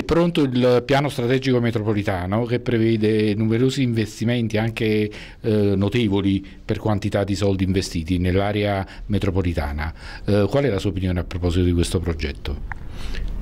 È pronto il piano strategico metropolitano che prevede numerosi investimenti anche eh, notevoli per quantità di soldi investiti nell'area metropolitana. Eh, qual è la sua opinione a proposito di questo progetto?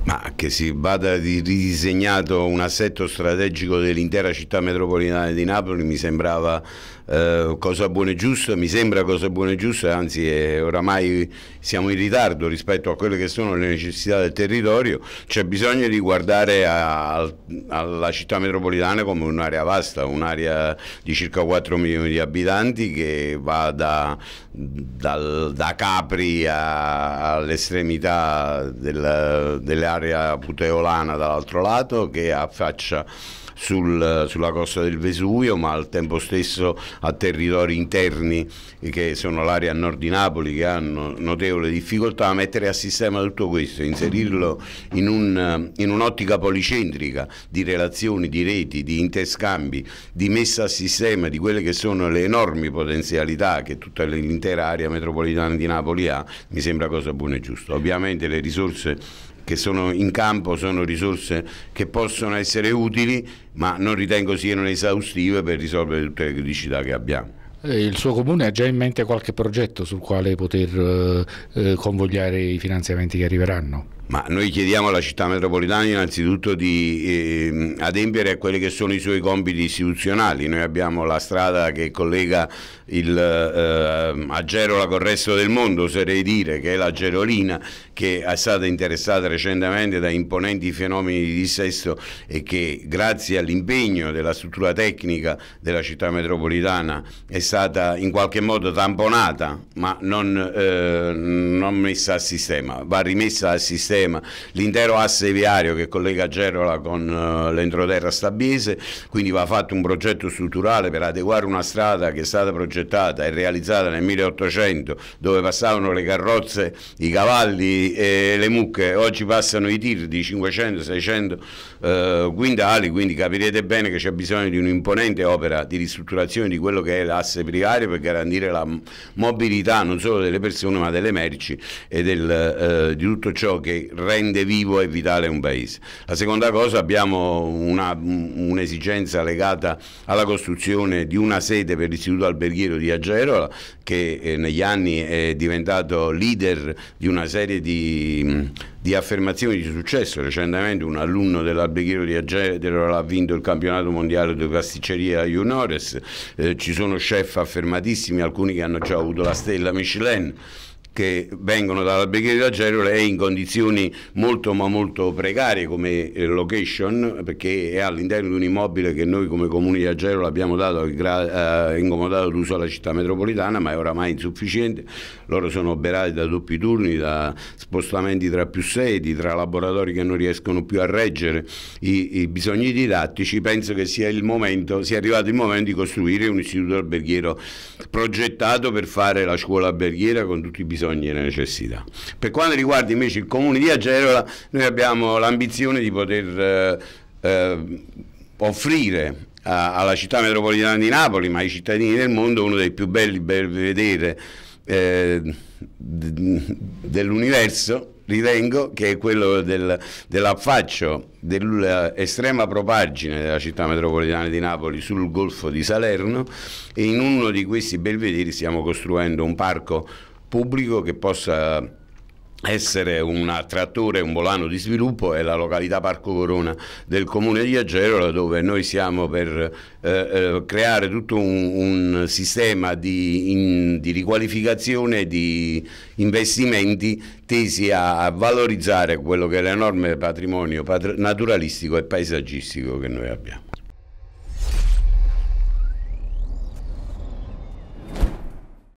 Ma che si vada ridisegnato un assetto strategico dell'intera città metropolitana di Napoli mi sembrava eh, cosa buona e giusta, mi sembra cosa buona e giusta, anzi eh, oramai siamo in ritardo rispetto a quelle che sono le necessità del territorio, c'è bisogno di guardare a, a, alla città metropolitana come un'area vasta, un'area di circa 4 milioni di abitanti che va da, dal, da Capri a, all'estremità del, dell'area puteolana dall'altro lato che affaccia sul, sulla costa del Vesuvio ma al tempo stesso a territori interni che sono l'area nord di Napoli che hanno notevole difficoltà a mettere a sistema tutto questo, inserirlo in, un, in un'ottica policentrica di relazioni, di reti, di interscambi, di messa a sistema di quelle che sono le enormi potenzialità che tutta l'intera area metropolitana di Napoli ha, mi sembra cosa buona e giusta. Ovviamente le risorse che sono in campo sono risorse che possono essere utili, ma non ritengo siano esaustive per risolvere tutte le criticità che abbiamo. Eh, il suo comune ha già in mente qualche progetto sul quale poter eh, eh convogliare i finanziamenti che arriveranno? Ma noi chiediamo alla città metropolitana innanzitutto di eh, adempiere a quelli che sono i suoi compiti istituzionali. Noi abbiamo la strada che collega il, eh, Agerola col resto del mondo, oserei dire, che è la Gerolina, che è stata interessata recentemente da imponenti fenomeni di dissesto e che grazie all'impegno della struttura tecnica della città metropolitana è stata in qualche modo tamponata, ma non, eh, non messa a sistema. Va rimessa a sistema sistema, l'intero asse viario che collega Gerola con eh, l'entroterra stabiese, quindi va fatto un progetto strutturale per adeguare una strada che è stata progettata e realizzata nel 1800 dove passavano le carrozze, i cavalli e le mucche, oggi passano i tir di 500-600 eh, quintali, quindi capirete bene che c'è bisogno di un'imponente opera di ristrutturazione di quello che è l'asse privario per garantire la mobilità non solo delle persone ma delle merci e del, eh, di tutto ciò che rende vivo e vitale un paese. La seconda cosa abbiamo una, un'esigenza legata alla costruzione di una sede per l'istituto alberghiero di Agerola che eh, negli anni è diventato leader di una serie di, di affermazioni di successo. Recentemente un alunno dell'alberghiero di Agerola ha vinto il campionato mondiale di pasticceria Junores, eh, ci sono chef affermatissimi, alcuni che hanno già avuto la stella Michelin che vengono dall'Alberghiere della Gerola è in condizioni molto ma molto precarie come eh, location perché è all'interno di un immobile che noi come comune di Agerola abbiamo dato eh, eh, incomodato d'uso alla città metropolitana ma è oramai insufficiente, loro sono operati da doppi turni, da spostamenti tra più sedi, tra laboratori che non riescono più a reggere i, i bisogni didattici, penso che sia, momento, sia arrivato il momento di costruire un istituto alberghiero progettato per fare la scuola alberghiera con tutti i bisogni ogni necessità. Per quanto riguarda invece il comune di Agerola, noi abbiamo l'ambizione di poter eh, eh, offrire a, alla città metropolitana di Napoli, ma ai cittadini del mondo, uno dei più belli belvedere eh, dell'universo ritengo che è quello del, dell'affaccio dell'estrema propaggine della città metropolitana di Napoli sul golfo di Salerno e in uno di questi belvederi stiamo costruendo un parco pubblico che possa essere un attrattore, un volano di sviluppo è la località Parco Corona del comune di Agerola dove noi siamo per eh, eh, creare tutto un, un sistema di, in, di, riqualificazione di investimenti tesi a, a, valorizzare quello che è l'enorme patrimonio naturalistico e paesaggistico che noi abbiamo.